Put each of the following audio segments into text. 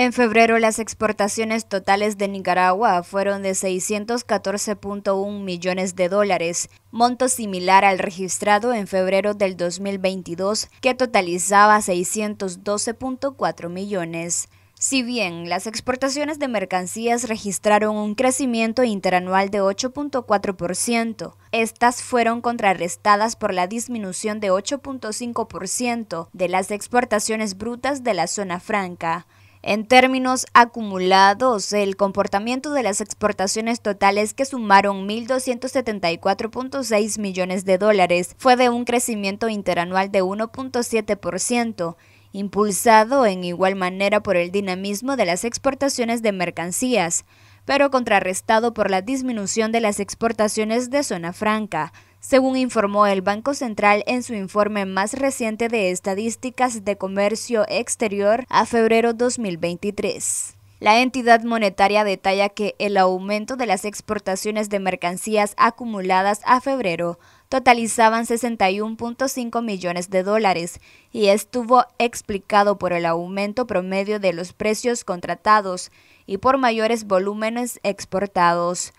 En febrero las exportaciones totales de Nicaragua fueron de 614.1 millones de dólares, monto similar al registrado en febrero del 2022 que totalizaba 612.4 millones. Si bien las exportaciones de mercancías registraron un crecimiento interanual de 8.4%, estas fueron contrarrestadas por la disminución de 8.5% de las exportaciones brutas de la zona franca. En términos acumulados, el comportamiento de las exportaciones totales que sumaron 1.274.6 millones de dólares fue de un crecimiento interanual de 1.7%, impulsado en igual manera por el dinamismo de las exportaciones de mercancías, pero contrarrestado por la disminución de las exportaciones de zona franca, según informó el Banco Central en su informe más reciente de estadísticas de comercio exterior a febrero 2023. La entidad monetaria detalla que el aumento de las exportaciones de mercancías acumuladas a febrero totalizaban 61.5 millones de dólares y estuvo explicado por el aumento promedio de los precios contratados y por mayores volúmenes exportados.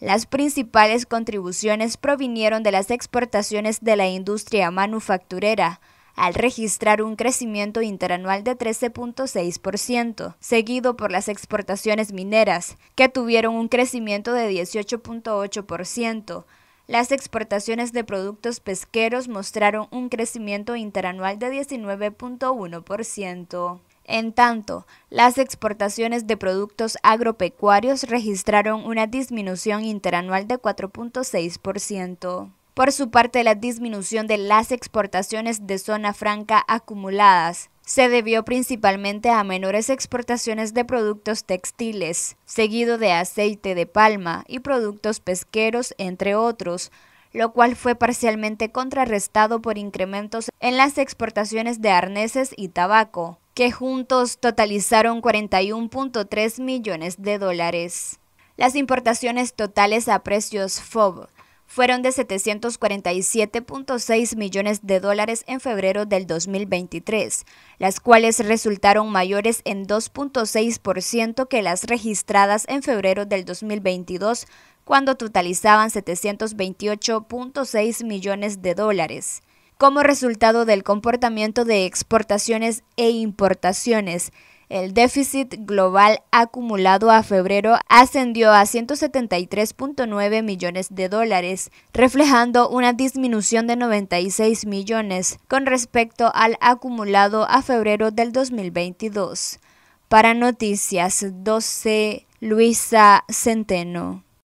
Las principales contribuciones provinieron de las exportaciones de la industria manufacturera, al registrar un crecimiento interanual de 13.6%, seguido por las exportaciones mineras, que tuvieron un crecimiento de 18.8%. Las exportaciones de productos pesqueros mostraron un crecimiento interanual de 19.1%. En tanto, las exportaciones de productos agropecuarios registraron una disminución interanual de 4.6%. Por su parte, la disminución de las exportaciones de zona franca acumuladas se debió principalmente a menores exportaciones de productos textiles, seguido de aceite de palma y productos pesqueros, entre otros, lo cual fue parcialmente contrarrestado por incrementos en las exportaciones de arneses y tabaco que juntos totalizaron 41.3 millones de dólares. Las importaciones totales a precios FOB fueron de 747.6 millones de dólares en febrero del 2023, las cuales resultaron mayores en 2.6% que las registradas en febrero del 2022, cuando totalizaban 728.6 millones de dólares como resultado del comportamiento de exportaciones e importaciones. El déficit global acumulado a febrero ascendió a 173.9 millones de dólares, reflejando una disminución de 96 millones con respecto al acumulado a febrero del 2022. Para Noticias 12, Luisa Centeno.